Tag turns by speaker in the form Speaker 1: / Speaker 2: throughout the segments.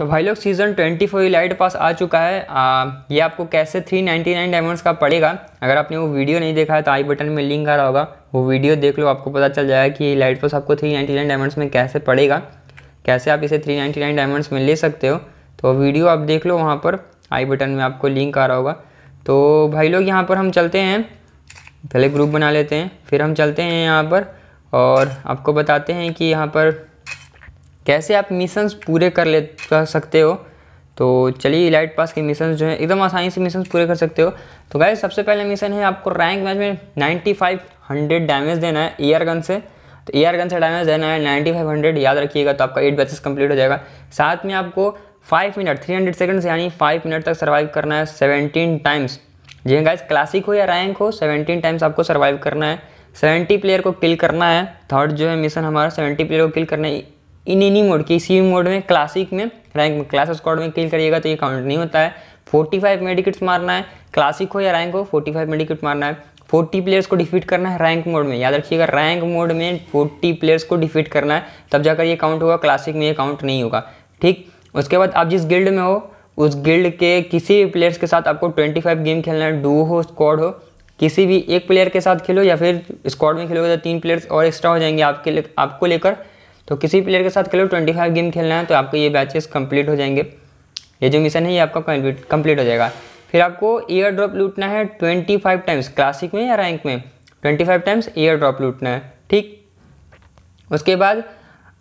Speaker 1: तो भाई लोग season twenty four elite pass आ चुका है आ, ये आपको कैसे थ्री नाइन्टी नाइन डायमंड्स का पड़ेगा अगर आपने वो वीडियो नहीं देखा है तो आई बटन में लिंक आ रहा होगा वो वीडियो देख लो आपको पता चल जाएगा कि लाइट पास आपको थ्री नाइन्टी नाइन डायमंड्स में कैसे पड़ेगा कैसे आप इसे थ्री नाइन्टी नाइन डायमंड्स में ले सकते हो तो वीडियो आप देख लो वहाँ पर आई बटन में आपको लिंक आ रहा होगा तो भाई लोग यहाँ पर हम चलते हैं पहले ग्रुप बना लेते हैं फिर हम चलते हैं यहाँ पर और आपको बताते हैं कि यहाँ पर कैसे आप मिशंस पूरे कर ले कर सकते हो तो चलिए इलाइट पास के मिशन जो है एकदम आसानी से मिशन पूरे कर सकते हो तो गाय सबसे पहला मिशन है आपको रैंक मैच में फाइव हंड्रेड डैमेज देना है एयर गन से तो एयर गन से डैमेज देना है 9500 याद रखिएगा तो आपका एट बैचेस कंप्लीट हो जाएगा साथ में आपको five minute three hundred second यानी फाइव मिनट तक सर्वाइव करना है सेवनटीन टाइम्स जी हाँ गाइज क्लासिक हो या रैंक हो सेवनटीन टाइम्स आपको सर्वाइव करना है सेवेंटी प्लेयर को किल करना है थर्ड जो है मिशन हमारा सेवेंटी प्लेयर को किल करना है इन एनी मोड के सी मोड में क्लासिक में रैंक में क्लास स्कॉड में किल करिएगा तो ये काउंट नहीं होता है 45 फाइव मेडिकेट्स मारना है क्लासिक हो या रैंक हो 45 फाइव मेडिकेट मारना है 40 प्लेयर्स को डिफीट करना है रैंक मोड में याद रखिएगा रैंक मोड में 40 प्लेयर्स को डिफीट करना है तब जाकर ये काउंट होगा क्लासिक में ये काउंट नहीं होगा ठीक उसके बाद आप जिस गिल्ड में हो उस गिल्ड के किसी भी प्लेयर्स के साथ आपको फाइव गेम खेलना है डू हो स्क्वाड हो किसी भी एक प्लेयर के साथ खेलो या फिर स्क्वाड में खेलोगे तो तीन प्लेयर्स और एक्स्ट्रा हो जाएंगे आपके लिए आपको लेकर तो किसी प्लेयर के साथ खेलो ट्वेंटी फाइव गेम खेलना है तो आपको ये बैचेस कंप्लीट हो जाएंगे ये जो मिशन है ये आपका कंप्लीट हो जाएगा फिर आपको ईयर ड्रॉप लूटना है ट्वेंटी फाइव टाइम्स क्लासिक में या रैंक में twenty five times air drop लूटना है ठीक उसके बाद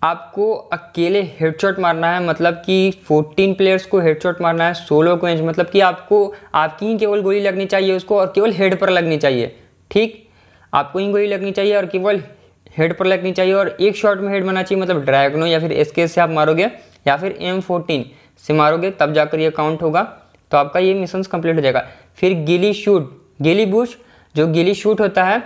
Speaker 1: आपको अकेले हेडशॉट मारना है मतलब कि 14 प्लेयर्स को हेडशॉट मारना है सोलो को इंच मतलब कि आपको आपकी ही केवल गोली लगनी चाहिए उसको और केवल हेड पर लगनी चाहिए ठीक आपको ही गोली लगनी चाहिए और केवल हेड पर लगनी चाहिए और एक शॉट में हेड बनना चाहिए मतलब ड्रैगनो या फिर एस से आप मारोगे या फिर एम फोर्टीन से मारोगे तब जाकर ये काउंट होगा तो आपका ये मिशन कंप्लीट हो जाएगा फिर गिली शूट गिली बुश जो गिली शूट होता है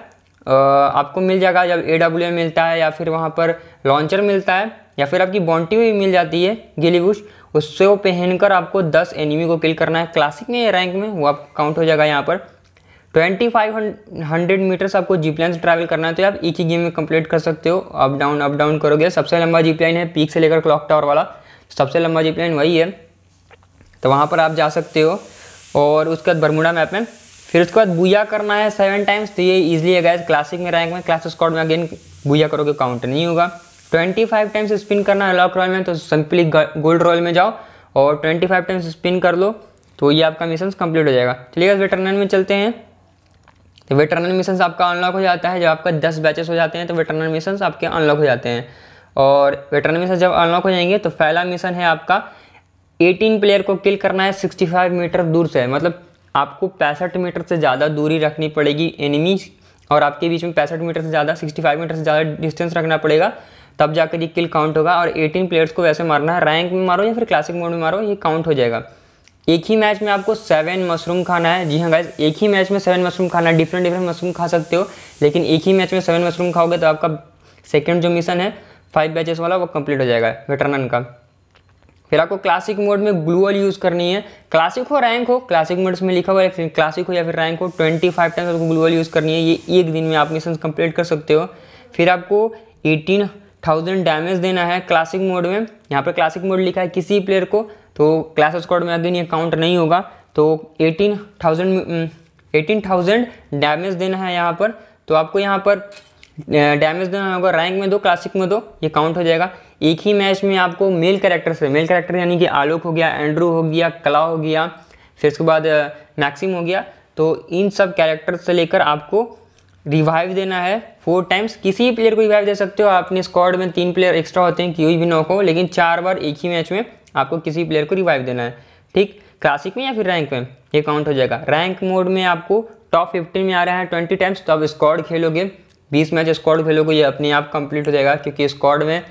Speaker 1: आपको मिल जाएगा जब ए डब्ल्यू मिलता है या फिर वहाँ पर लॉन्चर मिलता है या फिर आपकी बॉन्टी भी मिल जाती है गिली बुश उससे वो पहनकर आपको 10 एनिमी को किल करना है क्लासिक में या रैंक में वो आप काउंट हो जाएगा यहाँ पर ट्वेंटी फाइव हंड्रेड मीटर्स आपको जीप लाइन से ट्रैवल करना है तो आप एक ही गेम में कंप्लीट कर सकते हो अप डाउन अप डाउन करोगे सबसे लंबा जीप लाइन है पीक से लेकर क्लॉक टावर वाला सबसे लंबा जीप लाइन वही है तो वहाँ पर आप जा सकते हो और उसके बाद बरमुडा मैप में फिर उसके बाद बुया करना है सेवन टाइम्स तो ये इजिली है गैस क्लासिक में रैंक में क्लास स्कॉट में अगेन बुया करोगे काउंट नहीं होगा ट्वेंटी फाइव टाइम्स स्पिन करना है लॉक रॉयल में तो सिंपली गोल्ड रॉयल में जाओ और ट्वेंटी फाइव टाइम्स स्पिन कर लो तो ये आपका मिशन कंप्लीट हो जाएगा चलिए गैस वेटरनैन में चलते हैं तो वेटरनल मिशन आपका अनलॉक हो जाता है जब आपका दस बैचेस हो जाते हैं तो वेटरनल मिशन आपके अनलॉक हो जाते हैं और वेटरनरी मिशन जब अनलॉक हो जाएंगे तो पहला मिशन है आपका 18 प्लेयर को किल करना है 65 मीटर दूर से मतलब आपको पैंसठ मीटर से ज़्यादा दूरी रखनी पड़ेगी एनिमी और आपके बीच में पैंसठ मीटर से ज़्यादा 65 मीटर से ज़्यादा डिस्टेंस रखना पड़ेगा तब जाकर ये किल काउंट होगा और 18 प्लेयर्स को वैसे मारना है रैंक में मारो या फिर क्लासिक मोड में मारो ये काउंट हो जाएगा एक ही मैच में आपको सेवन मशरूम खाना है जी हाँ गाइज एक ही मैच में सेवन मशरूम खाना है डिफरेंट डिफरेंट मशरूम खा सकते हो लेकिन एक ही मैच में सेवन मशरूम खाओगे तो आपका सेकेंड जो मिशन है फाइव बैचेस वाला वो कंप्लीट हो जाएगा वेटरनन का फिर आपको क्लासिक मोड में ग्लूअल यूज़ करनी है क्लासिक हो रैंक हो क्लासिक मोड्स में लिखा हुआ है क्लासिक हो या फिर रैंक हो ट्वेंटी फाइव टाइम्स आपको वाल यूज़ करनी है ये एक दिन में आप मिशन कंप्लीट कर सकते हो फिर आपको एटीन थाउजेंड डैमेज देना है क्लासिक मोड में यहाँ पर क्लासिक मोड लिखा है किसी प्लेयर को तो क्लास स्क्वाड में दिन ये काउंट नहीं होगा तो eighteen thousand eighteen thousand damage देना है यहाँ पर तो आपको यहाँ पर डैमेज देना होगा रैंक में दो क्लासिक में दो ये काउंट हो जाएगा एक ही मैच में आपको मेल कैरेक्टर से मेल कैरेक्टर यानी कि आलोक हो गया एंड्रू हो गया कला हो गया फिर उसके बाद मैक्सिम हो गया तो इन सब कैरेक्टर से लेकर आपको रिवाइव देना है फोर टाइम्स किसी भी प्लेयर को रिवाइव दे सकते हो अपने स्क्वाड में तीन प्लेयर एक्स्ट्रा होते हैं कोई भी नौ हो लेकिन चार बार एक ही मैच में आपको किसी प्लेयर को रिवाइव देना है ठीक क्लासिक में या फिर रैंक में ये काउंट हो जाएगा रैंक मोड में आपको टॉप फिफ्टीन में आ रहा है ट्वेंटी टाइम्स तो आप स्कॉड खेलोगे बीस मैच स्कॉड खेलोगे ये अपने आप कंप्लीट हो जाएगा क्योंकि स्कॉड में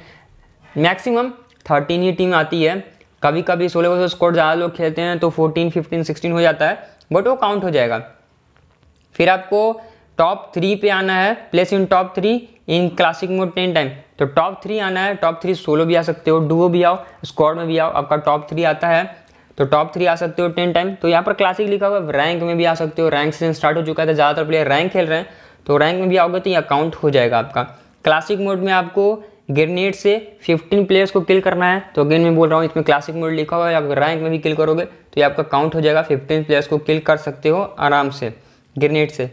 Speaker 1: मैक्सिमम थर्टीन ही टीम आती है कभी कभी सोलह सौ स्कॉड ज़्यादा लोग खेलते हैं तो फोर्टीन फिफ्टीन सिक्सटीन हो जाता है बट वो काउंट हो जाएगा फिर आपको टॉप थ्री पे आना है place in top three in classic mode ten time तो टॉप थ्री आना है टॉप थ्री सोलो भी आ सकते हो डुओ भी आओ स्क्वाड में भी आओ आपका टॉप थ्री आता है तो टॉप थ्री आ सकते हो टेन टाइम तो यहाँ पर क्लासिक लिखा हुआ है रैंक में भी आ सकते हो रैंक से स्टार्ट हो चुका है तो ज़्यादातर प्लेयर रैंक खेल रहे हैं तो रैंक में भी आओगे तो ये अकाउंट हो जाएगा आपका क्लासिक मोड में आपको ग्रेनेड से 15 प्लेयर्स को किल करना है तो अगेन मैं बोल रहा हूँ इसमें क्लासिक मोड लिखा हुआ है आप रैंक में भी किल करोगे तो ये आपका काउंट हो जाएगा 15 प्लेयर्स को किल कर सकते हो आराम से ग्रेनेड से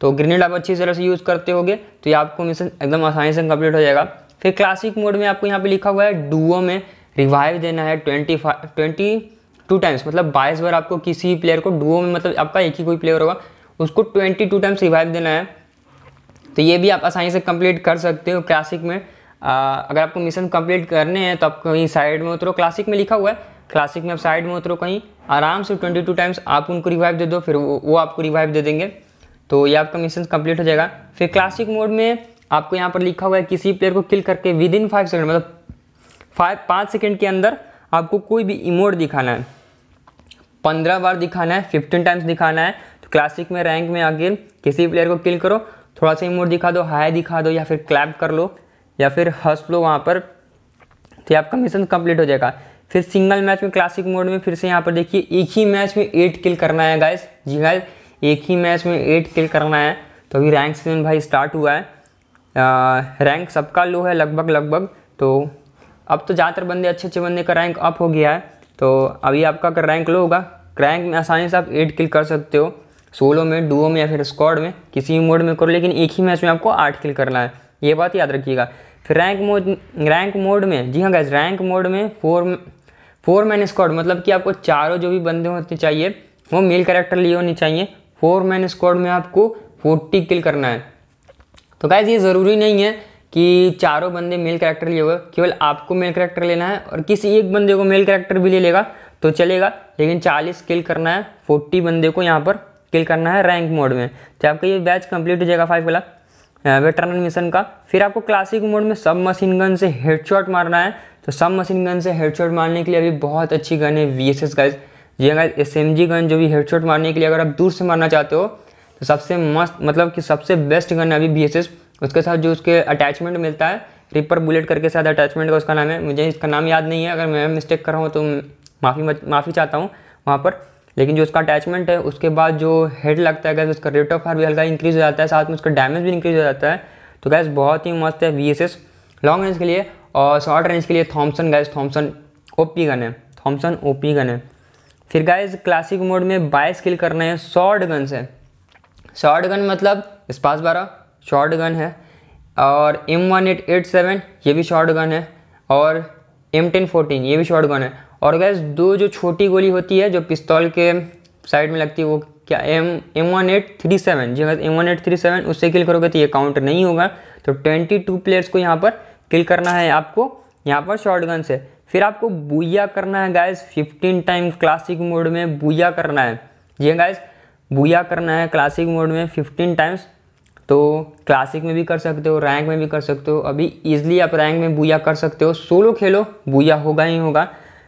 Speaker 1: तो ग्रेनेड आप अच्छी तरह से यूज़ करते होगे तो ये आपको मिशन एकदम आसानी से कंप्लीट हो जाएगा फिर क्लासिक मोड में आपको यहाँ पे लिखा हुआ है डुओ में रिवाइव देना है twenty five twenty two times मतलब बाईस बार आपको किसी प्लेयर को डुओ में मतलब आपका एक ही कोई प्लेयर होगा उसको ट्वेंटी टू टाइम्स रिवाइव देना है तो ये भी आप आसानी से कम्प्लीट कर सकते हो क्लासिक में आ, अगर आपको मिशन कम्प्लीट करने हैं तो आप कहीं साइड में उतरो क्लासिक में लिखा हुआ है क्लासिक में आप साइड में उतरो कहीं आराम से ट्वेंटी टू टाइम्स आप उनको रिवाइव दे दो फिर वो वो आपको रिवाइव दे देंगे तो ये आपका मिशन कंप्लीट हो जाएगा फिर क्लासिक मोड में आपको यहाँ पर लिखा हुआ है किसी प्लेयर को किल करके विद इन फाइव सेकेंड मतलब फाइव पाँच सेकेंड के अंदर आपको कोई भी इमोड दिखाना है पंद्रह बार दिखाना है फिफ्टीन टाइम्स दिखाना है तो क्लासिक में रैंक में आगे किसी प्लेयर को किल करो थोड़ा सा इमोड दिखा दो हाई दिखा दो या फिर क्लैप कर लो या फिर हंस लो वहाँ पर तो आपका मिशन कंप्लीट हो जाएगा फिर सिंगल मैच में क्लासिक मोड में फिर से यहाँ पर देखिए एक ही मैच में एट किल करना है गाइस जी गाइस एक ही मैच में एट किल करना है तो अभी रैंक सीजन भाई स्टार्ट हुआ है आ, रैंक सबका लो है लगभग लगभग तो अब तो ज़्यादातर बंदे अच्छे अच्छे बंदे का रैंक अप हो गया है तो अभी आपका अगर रैंक लो होगा रैंक में आसानी से आप एट किल कर सकते हो सोलो में डुओ में या फिर स्क्वाड में किसी भी मोड में करो लेकिन एक ही मैच में आपको आठ किल करना है ये बात याद रखिएगा फिर रैंक मोड रैंक मोड में जी हाँ गैस रैंक मोड में फोर फोर मैन स्क्वाड मतलब कि आपको चारों जो भी बंदे होते चाहिए वो मेल कैरेक्टर लिए होने चाहिए फोर मैन स्क्वाड में आपको फोर्टी किल करना है तो गाइज ये ज़रूरी नहीं है कि चारों बंदे मेल करेक्टर लिए होगा केवल आपको मेल करेक्टर लेना है और किसी एक बंदे को मेल करेक्टर भी ले लेगा तो चलेगा लेकिन 40 किल करना है 40 बंदे को यहाँ पर किल करना है रैंक मोड में तो आपका ये बैच कंप्लीट हो जाएगा फाइव वाला वेटरन मिशन का फिर आपको क्लासिक मोड में सब मशीन गन से हेडशॉट मारना है तो सब मशीन गन से हेडशॉट मारने के लिए अभी बहुत अच्छी गन है वी एस एस गाइज़ ये guys S M G gun जो भी हेडशॉट मारने के लिए अगर आप दूर से मारना चाहते हो तो सबसे मस्त मतलब कि सबसे बेस्ट गन है अभी बी उसके साथ जो उसके अटैचमेंट मिलता है रिपर बुलेट करके साथ अटैचमेंट का उसका नाम है मुझे इसका नाम याद नहीं है अगर मैं मिस्टेक कर रहा हूँ तो माफ़ी माफ़ी चाहता हूँ वहाँ पर लेकिन जो उसका अटैचमेंट है उसके बाद जो हेड लगता है गैस उसका रेट ऑफ फायर भी हल्का इंक्रीज़ हो जाता है साथ में उसका डैमेज भी इंक्रीज़ हो जाता है तो गैस बहुत ही मस्त है वी लॉन्ग रेंज के लिए और शॉर्ट रेंज के लिए थॉमसन गैस थॉमसन ओ गन है थॉमसन ओ गन है फिर गाइज क्लासिक मोड में बाईस किल करना है शॉर्ट गन से शॉर्ट गन मतलब स्पास बारह शॉर्ट गन है और M one eight eight seven ये भी शॉर्ट गन है और एम टेन फोर्टीन ये भी शॉर्ट गन है और गैस दो जो छोटी गोली होती है जो पिस्तौल के साइड में लगती है वो क्या M M one eight three seven जी M one eight three seven उससे किल करोगे तो ये काउंट नहीं होगा तो ट्वेंटी टू प्लेयर्स को यहाँ पर किल करना है आपको यहाँ पर शॉर्ट गन से फिर आपको बुया करना है गाइस 15 टाइम क्लासिक मोड में बुया करना है जी गाइस बुया करना है क्लासिक मोड में 15 टाइम्स तो क्लासिक में भी कर सकते हो रैंक में भी कर सकते हो अभी इजली आप रैंक में बुया कर सकते हो सोलो खेलो बुया होगा ही होगा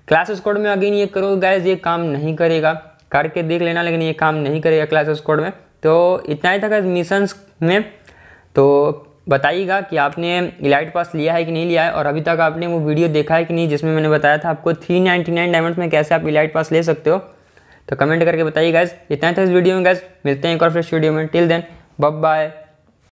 Speaker 1: क्लास स्क्वाड में अगेन ये करो गाइज ये काम नहीं करेगा करके देख लेना लेकिन ये काम नहीं करेगा क्लास स्क्वाड में तो इतना ही था गाइज मिशंस में तो बताइएगा कि आपने इलाइट पास लिया है कि नहीं लिया है और अभी तक आपने वो वीडियो देखा है कि नहीं जिसमें मैंने बताया था आपको थ्री नाइन्टी नाइन डायमंड में कैसे आप इलाइट पास ले सकते हो तो कमेंट करके बताइए गैस इतना था इस वीडियो में गैस मिलते हैं एक और फ्रेश वीडियो में टिल देन बब बाय